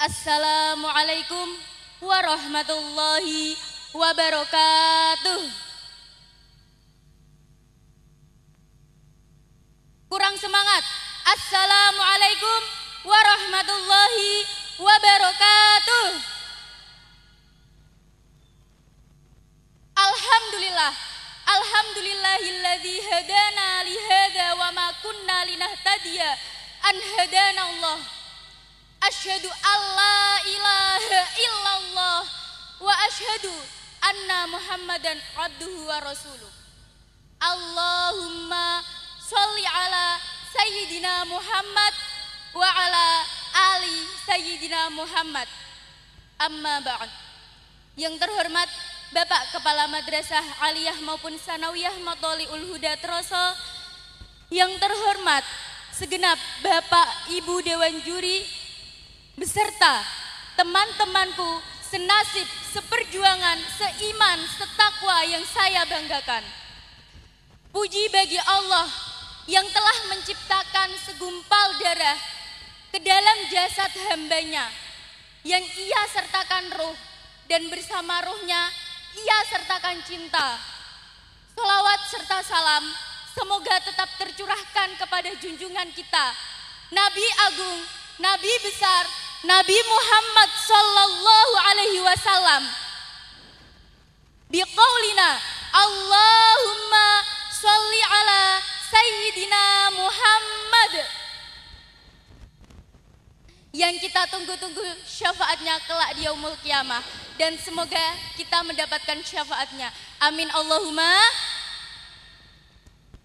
Assalamualaikum warahmatullahi wabarakatuh. Kurang semangat. Assalamualaikum warahmatullahi wabarakatuh. Alhamdulillah. Alhamdulillahilladzi hadana lihada wa ma kunna linahtadiya an hadana Allah. Asyhadu alla ilaha illallah wa asyhadu anna Muhammadan abduhu wa rasuluh. Allahumma sholli ala sayyidina Muhammad wa ala ali sayyidina Muhammad. Amma ba'd. Yang terhormat Bapak Kepala Madrasah Aliyah maupun Sanawiyah Matoli Ulhuda Troso, yang terhormat segenap Bapak Ibu Dewan Juri beserta teman-temanku senasib, seperjuangan, seiman, setakwa yang saya banggakan. Puji bagi Allah yang telah menciptakan segumpal darah ke dalam jasad hambanya yang ia sertakan ruh dan bersama ruhnya ia sertakan cinta. Salawat serta salam semoga tetap tercurahkan kepada junjungan kita, Nabi Agung, Nabi Besar, Nabi Muhammad sallallahu alaihi wasallam biqaulina Allahumma sholli ala sayyidina Muhammad yang kita tunggu-tunggu syafaatnya kelak di yaumul kiamah dan semoga kita mendapatkan syafaatnya amin Allahumma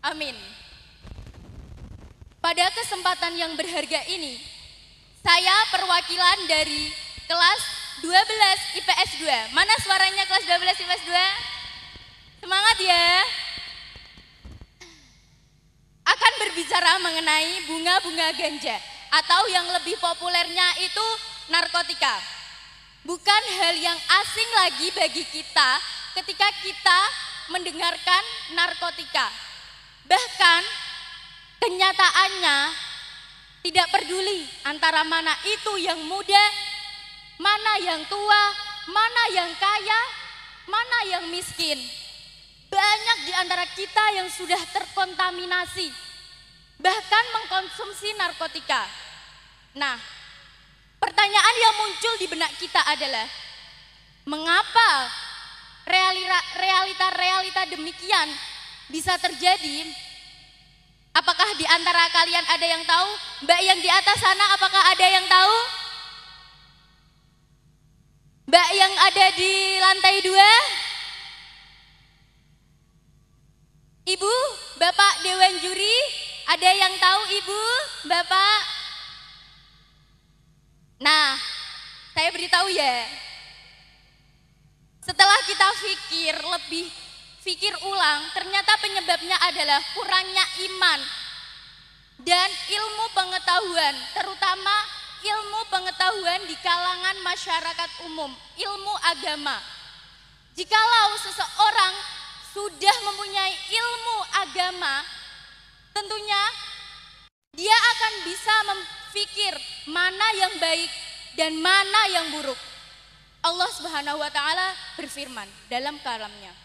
amin pada kesempatan yang berharga ini saya perwakilan dari kelas 12 IPS 2. Mana suaranya kelas 12 IPS 2? Semangat ya. Akan berbicara mengenai bunga-bunga ganja atau yang lebih populernya itu narkotika. Bukan hal yang asing lagi bagi kita ketika kita mendengarkan narkotika. Bahkan kenyataannya tidak peduli antara mana itu yang muda, mana yang tua, mana yang kaya, mana yang miskin. Banyak di antara kita yang sudah terkontaminasi, bahkan mengkonsumsi narkotika. Nah, pertanyaan yang muncul di benak kita adalah, mengapa realita-realita demikian bisa terjadi Apakah di antara kalian ada yang tahu? Mbak yang di atas sana apakah ada yang tahu? Mbak yang ada di lantai dua? Ibu, Bapak Dewan Juri, ada yang tahu Ibu, Bapak? Nah, saya beritahu ya. Setelah kita pikir lebih pikir ulang, ternyata penyebabnya adalah kurangnya iman dan ilmu pengetahuan, terutama ilmu pengetahuan di kalangan masyarakat umum, ilmu agama. Jikalau seseorang sudah mempunyai ilmu agama, tentunya dia akan bisa memfikir mana yang baik dan mana yang buruk. Allah Subhanahu wa taala berfirman dalam kalamnya.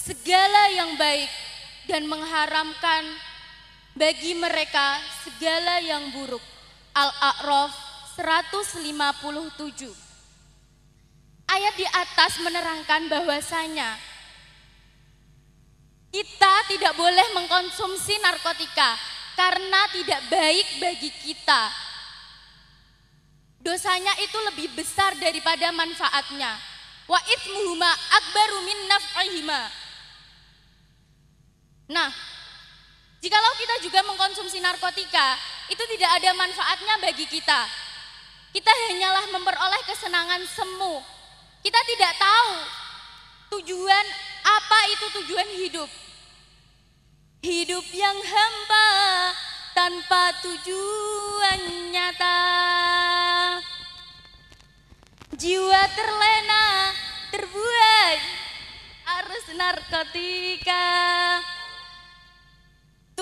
segala yang baik dan mengharamkan bagi mereka segala yang buruk. Al-A'raf 157. Ayat di atas menerangkan bahwasanya kita tidak boleh mengkonsumsi narkotika karena tidak baik bagi kita. Dosanya itu lebih besar daripada manfaatnya. Wa ithmuhuma akbaru min Nah, jikalau kita juga mengkonsumsi narkotika, itu tidak ada manfaatnya bagi kita. Kita hanyalah memperoleh kesenangan semu. Kita tidak tahu tujuan apa itu tujuan hidup. Hidup yang hampa tanpa tujuan nyata. Jiwa terlena terbuai arus narkotika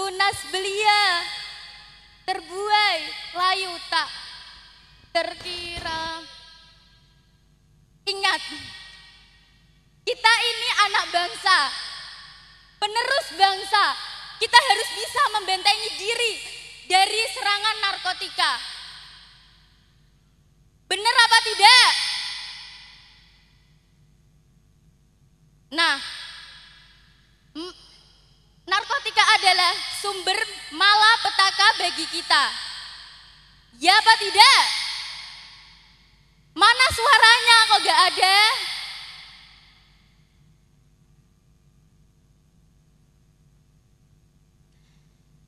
lunas belia, terbuai layu tak terkira. Ingat, kita ini anak bangsa, penerus bangsa. Kita harus bisa membentengi diri dari serangan narkotika. bener apa tidak? Nah, sumber malapetaka bagi kita. Ya apa tidak? Mana suaranya kok gak ada?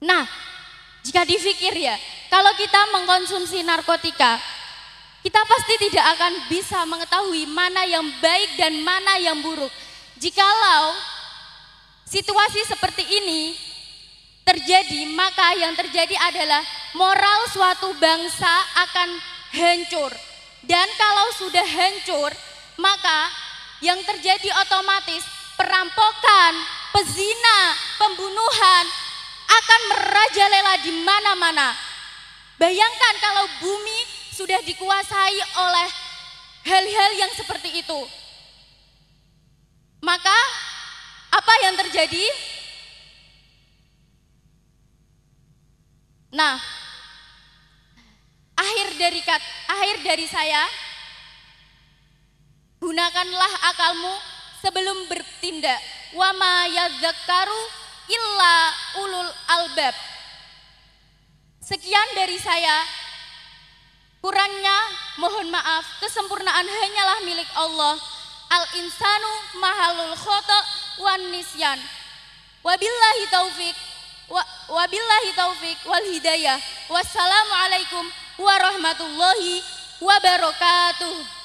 Nah, jika difikir ya, kalau kita mengkonsumsi narkotika, kita pasti tidak akan bisa mengetahui mana yang baik dan mana yang buruk. Jikalau situasi seperti ini terjadi, maka yang terjadi adalah moral suatu bangsa akan hancur. Dan kalau sudah hancur, maka yang terjadi otomatis perampokan, pezina, pembunuhan akan merajalela di mana-mana. Bayangkan kalau bumi sudah dikuasai oleh hal-hal yang seperti itu. Maka apa yang terjadi? Nah, akhir dari kat, akhir dari saya gunakanlah akalmu sebelum bertindak. Wama yadzakaru illa ulul albab. Sekian dari saya. Kurangnya mohon maaf, kesempurnaan hanyalah milik Allah. Al insanu mahalul khoto wan nisyan. Wabillahi taufik wabillahi taufik wal hidayah. Wassalamualaikum warahmatullahi wabarakatuh.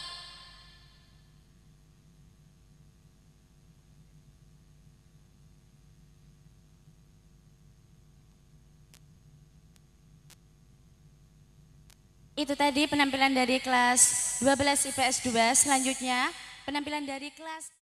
Itu tadi penampilan dari kelas 12 IPS 2. Selanjutnya penampilan dari kelas